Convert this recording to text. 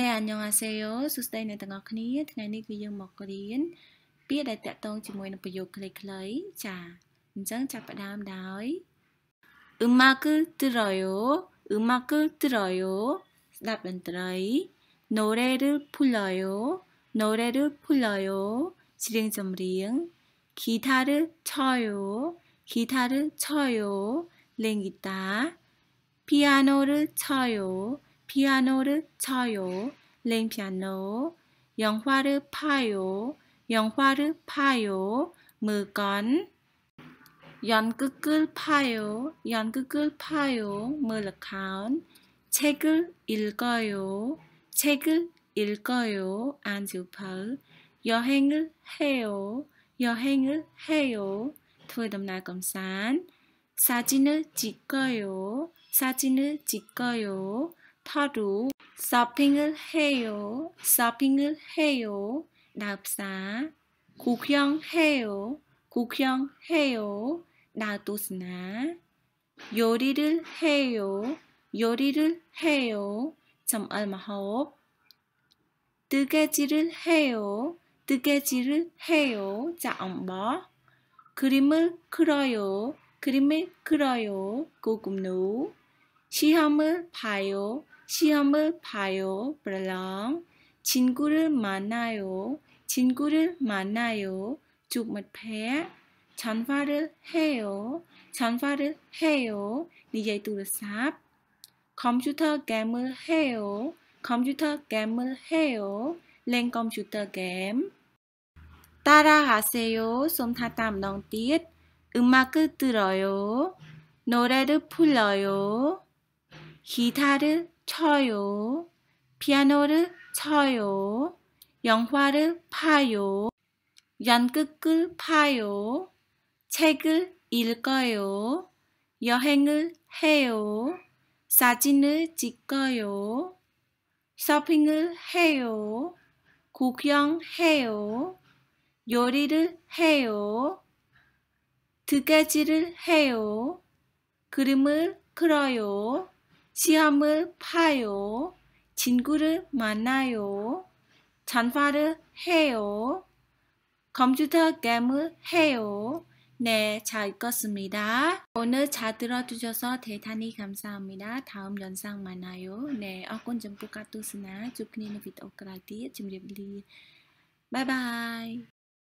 អ្នកអញ្ញងអាសេយោសួស្តីអ្នកទាំងអស់គ្នាថ្ងៃនេះគឺយើងមករៀនពាក្យដែលតាក់ទងជាមួយនឹងប្រយោគខ្លីៗចាអញ្ចឹងចាប់ផ្ដើមដោយうまくつろようまくつろよស្ដាប់តន្ត្រី乗れるプロよ乗れるプロよច្រៀងចម្រៀងギター쳐요ギター쳐요លេងហ្គីតា피아노를쳐요 피아노를 쳐요. 랭피아노. 영화를 파요. 영화를 파요. 물건. 연극을 파요. 연극을 파요. 물건. 책을 읽어요. 책을 읽어요. 안주팔. 여행을 해요. 여행을 해요. 토요일날 검산. 사진을 찍어요. 사진을 찍어요. 타루, 쇼핑을 해요, 쇼핑을 해요, 납사, 구경해요, 구경해요, 나도스나, 요리를 해요, 요리를 해요, 정말 마법, 뜨개질을 해요, 뜨개질을 해요, 자 엄마 그림을 그려요, 그림을 그려요, 고급노, 시험을 봐요. 시험을 봐요. 블랑. 친구를 만나요. 친구를 만나요. 죽못해. 전화를 해요. 전화를 해요. 니제 뚜르삽. 컴퓨터 게임을 해요. 컴퓨터 게임을 해요. 랭 컴퓨터 게임. 따라하세요. 솜타땀 넝띠엣. 음악을 들어요. 노래를 불러요. 기타를 쳐요. 피아노를 쳐요. 영화를 봐요 연극을 파요. 책을 읽어요. 여행을 해요. 사진을 찍어요. 쇼핑을 해요. 구경해요. 요리를 해요. 두개지를 해요. 그림을 그려요. 시험을 봐요. 친구를 만나요. 전화를 해요. 컴퓨터 게임을 해요. 네, 잘 읽었습니다. 오늘 잘 들어주셔서 대단히 감사합니다. 다음 영상 만나요. 네, 어군 전부 까투스나 주크니는 비트 오크라디 준비리 바이바이